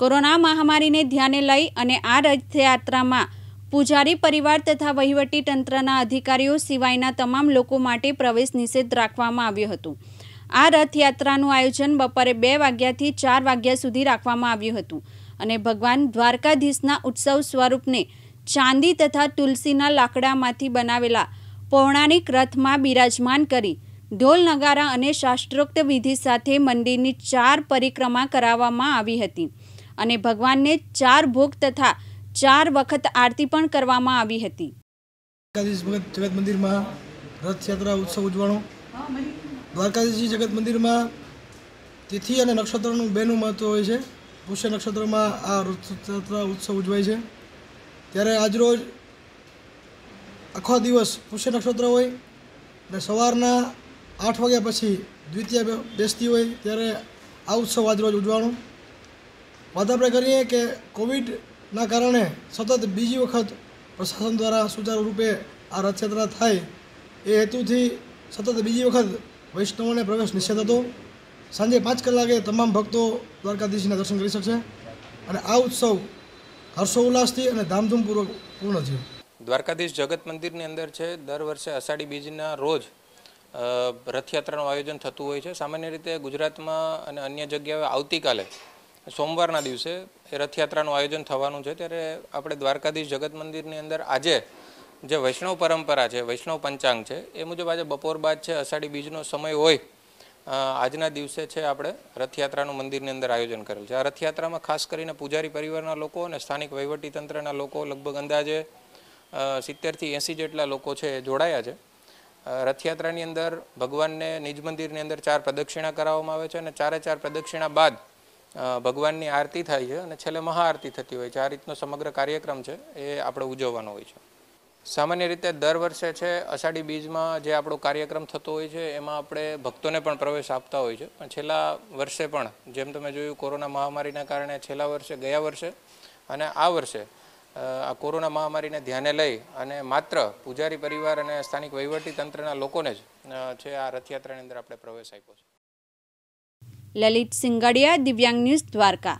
corona મહામારીને ધ્યાને લઈ અને આ રથયાત્રામાં પૂજારી પરિવાર તથા વહીવટી તંત્રના અધિકારીઓ સિવાયના તમામ લોકો માટે પ્રવેશ નિષેધ રાખવામાં આવ્યું હતું આ રથયાત્રાનું આયોજન બપોરે બે વાગ્યાથી ચાર વાગ્યા સુધી રાખવામાં આવ્યું હતું અને ભગવાન દ્વારકાધીશના ઉત્સવ સ્વરૂપને ચાંદી તથા તુલસીના લાકડામાંથી બનાવેલા પૌરાણિક રથમાં બિરાજમાન કરી ઢોલ નગારા અને શાસ્ત્રોક્ત વિધિ સાથે મંદિરની ચાર પરિક્રમા કરાવવામાં આવી હતી અને ભગવાનને ચાર ભોગ તથા ચાર વખત આરતી પણ કરવામાં આવી હતી દ્વારકાધીશ જગત મંદિરમાં રથયાત્રા ઉત્સવ ઉજવાણો દ્વારકાધીશજી જગત મંદિરમાં તિથિ અને નક્ષત્રનું બેનું મહત્ત્વ હોય છે પુષ્ય નક્ષત્રમાં આ રથયાત્રા ઉત્સવ ઉજવાય છે ત્યારે આજરોજ આખો દિવસ પુષ્ય નક્ષત્ર હોય અને સવારના આઠ વાગ્યા પછી દ્વિતીય બેસતી હોય ત્યારે આ ઉત્સવ આજરોજ ઉજવાણો વાત આપણે કરીએ કે કોવિડના કારણે સતત બીજી વખત પ્રશાસન દ્વારા સુચારુ આ રથયાત્રા થાય એ હેતુથી સતત બીજી વખત વૈષ્ણવોને પ્રવેશ નિષેધ હતો સાંજે પાંચ કલાકે તમામ ભક્તો દ્વારકાધીશના દર્શન કરી શકશે અને આ ઉત્સવ હર્ષોલ્લાસથી અને ધામધૂમપૂર્વક પૂર્ણ થયો દ્વારકાધીશ જગત મંદિરની અંદર છે દર વર્ષે અષાઢી બીજના રોજ રથયાત્રાનું આયોજન થતું હોય છે સામાન્ય રીતે ગુજરાતમાં અને અન્ય જગ્યાએ આવતીકાલે સોમવારના દિવસે એ રથયાત્રાનું આયોજન થવાનું છે ત્યારે આપણે દ્વારકાધીશ જગત મંદિરની અંદર આજે જે વૈષ્ણવ પરંપરા છે વૈષ્ણવ પંચાંગ છે એ મુજબ આજે બપોર બાદ છે અષાઢી બીજનો સમય હોય આજના દિવસે છે આપણે રથયાત્રાનું મંદિરની અંદર આયોજન કરેલ છે આ રથયાત્રામાં ખાસ કરીને પૂજારી પરિવારના લોકો અને સ્થાનિક વહીવટીતંત્રના લોકો લગભગ અંદાજે સિત્તેરથી એંસી જેટલા લોકો છે જોડાયા છે રથયાત્રાની અંદર ભગવાનને નિજ મંદિરની અંદર ચાર પ્રદક્ષિણા કરાવવામાં આવે છે અને ચારે ચાર પ્રદક્ષિણા બાદ ભગવાનની આરતી થાય છે અને છેલ્લે મહાઆરતી થતી હોય છે આ રીતનો સમગ્ર કાર્યક્રમ છે એ આપણે ઉજવવાનો હોય છે સામાન્ય રીતે દર વર્ષે છે અષાઢી બીજમાં જે આપણો કાર્યક્રમ થતો હોય છે એમાં આપણે ભક્તોને પણ પ્રવેશ આપતા હોય છે પણ છેલ્લા વર્ષે પણ જેમ તમે જોયું કોરોના મહામારીના કારણે છેલ્લા વર્ષે ગયા વર્ષે અને આ વર્ષે આ કોરોના મહામારીને ધ્યાને લઈ અને માત્ર પૂજારી પરિવાર અને સ્થાનિક વહીવટી તંત્રના લોકોને જ છે આ રથયાત્રાની અંદર આપણે પ્રવેશ આપ્યો છે લલિત સિંગડિયા દિવ્યાંગ ન્યૂઝ દ્વારકા